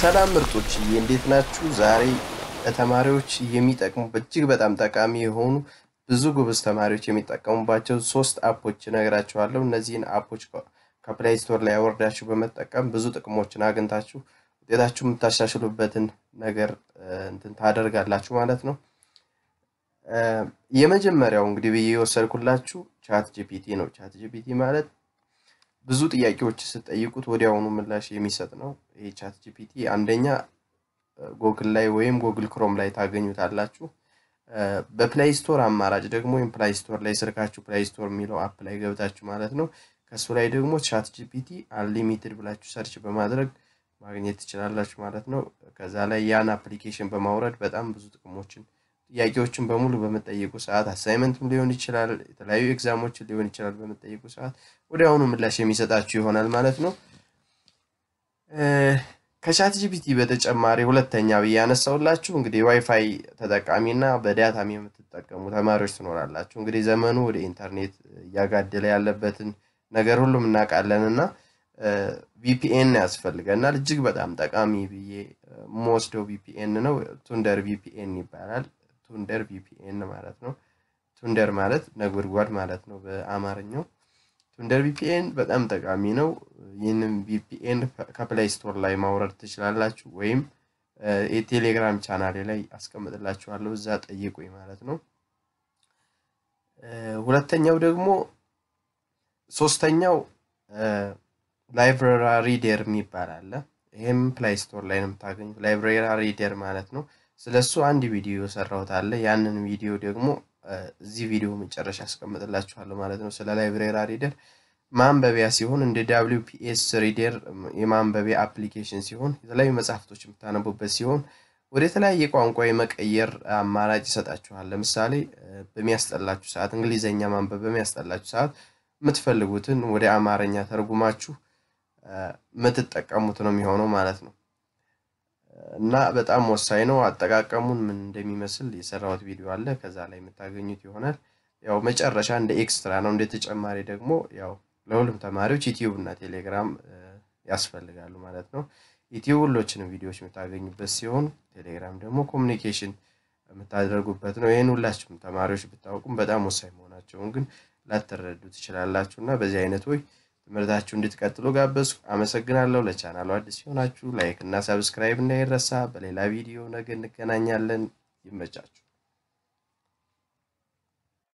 ሰላም ምርቶች እንዴት ናችሁ? ዛሬ ለተማሪዎች የሚጠቅሙ እጅግ በጣም ጠቃሚ የሆኑ ብዙ ጉብዝ ተማሪዎች የሚጠቀሙባቸው ሶስት አፖች እነግራችኋለሁ። እነዚህን አፖች ከፕላይ ስቶር ላይ አወርዳችሁ በመጠቀም ብዙ ጥቅሞችን አግኝታችሁ ውጤታችሁ የምታሻሽሉበትን ነገር እንትን ታደርጋላችሁ ማለት ነው። የመጀመሪያው እንግዲህ ብዬ የወሰድኩላችሁ ቻት ጂፒቲ ነው። ቻት ጂፒቲ ማለት ብዙ ጥያቄዎች ስትጠይቁት ወዲያውኑ ምላሽ የሚሰጥ ነው። ይሄ ቻት ጂፒቲ አንደኛ ጎግል ላይ ወይም ጎግል ክሮም ላይ ታገኙታላችሁ። በፕላይ ስቶር አማራጭ ደግሞ ወይም ፕላይ ስቶር ላይ ስልካችሁ ፕላይ ስቶር የሚለው አፕ ላይ ገብታችሁ ማለት ነው። ከሱ ላይ ደግሞ ቻት ጂፒቲ አንሊሚትድ ብላችሁ ሰርች በማድረግ ማግኘት ትችላላችሁ ማለት ነው። ከዛ ላይ ያን አፕሊኬሽን በማውረድ በጣም ብዙ ጥቅሞችን ጥያቄዎችን በሙሉ በምጠይቁ ሰዓት አሳይመንትም ሊሆን ይችላል፣ የተለያዩ ኤግዛሞች ሊሆን ይችላል። በምጠይቁ ሰዓት ወዲያውኑ ምላሽ የሚሰጣችሁ ይሆናል ማለት ነው። ከቻት ጂፒቲ በተጨማሪ ሁለተኛ ብዬ ያነሳውላችሁ እንግዲህ ዋይፋይ ተጠቃሚና በዳታም የምትጠቀሙ ተማሪዎች ትኖራላችሁ። እንግዲህ ዘመኑ ወደ ኢንተርኔት እያጋደለ ያለበትን ነገር ሁሉም እናውቃለን እና ቪፒኤን ያስፈልገናል። እጅግ በጣም ጠቃሚ ብዬ ሞስዶ ቪፒኤን ነው። ቱንደር ቪፒኤን ይባላል። ቱንደር ቪፒኤን ማለት ነው። ቱንደር ማለት ነጎድጓድ ማለት ነው በአማርኛው። ቱንደር ቪፒኤን በጣም ጠቃሚ ነው። ይህንም ቪፒኤን ከፕላይ ስቶር ላይ ማውረድ ትችላላችሁ፣ ወይም የቴሌግራም ቻናሌ ላይ አስቀምጥላችኋለሁ፣ እዛ ጠይቁኝ ማለት ነው። ሁለተኛው ደግሞ ሶስተኛው ላይብራሪ ሪደር የሚባል አለ። ይህም ፕላይ ስቶር ላይ ነው የምታገኙት። ላይብራሪ ሪደር ማለት ነው። ስለሱ አንድ ቪዲዮ የሰራሁት አለ። ያንን ቪዲዮ ደግሞ እዚህ ቪዲዮ መጨረሻ ያስቀምጥላችኋለሁ ማለት ነው። ስለ ላይብሬሪ ሪደር ማንበቢያ ሲሆን እንደ ዳብሊው ሪደር የማንበቢያ አፕሊኬሽን ሲሆን የተለያዩ መጽሐፍቶች የምታነቡበት ሲሆን ወደ ተለያየ ቋንቋ የመቀየር አማራጭ ይሰጣችኋል። ለምሳሌ በሚያስጠላችሁ ሰዓት እንግሊዘኛ ማንበብ በሚያስጠላችሁ ሰዓት የምትፈልጉትን ወደ አማርኛ ተርጉማችሁ የምትጠቀሙት ነው የሚሆነው ማለት ነው። እና በጣም ወሳኝ ነው። አጠቃቀሙን ምን እንደሚመስል የሰራሁት ቪዲዮ አለ ከዛ ላይ የምታገኙት ይሆናል። ያው መጨረሻ እንደ ኤክስትራ ነው። እንደ ተጨማሪ ደግሞ ያው ለሁሉም ተማሪዎች ዩቲዩብ እና ቴሌግራም ያስፈልጋሉ ማለት ነው። ዩቲዩብ ሁሎችንም ቪዲዮዎች የምታገኙበት ሲሆን ቴሌግራም ደግሞ ኮሚኒኬሽን የምታደርጉበት ነው። ይህን ሁላችሁም ተማሪዎች ብታውቁም በጣም ወሳኝ መሆናቸውን ግን ላትረዱ ትችላላችሁ እና በዚህ አይነት ወይ ትምህርታችሁ እንድትቀጥሉ ጋበዝኩ። አመሰግናለሁ። ለቻናሉ አዲስ ሲሆናችሁ ላይክ እና ሰብስክራይብ እንዳይረሳ። በሌላ ቪዲዮ ነገ እንገናኛለን። ይመቻችሁ።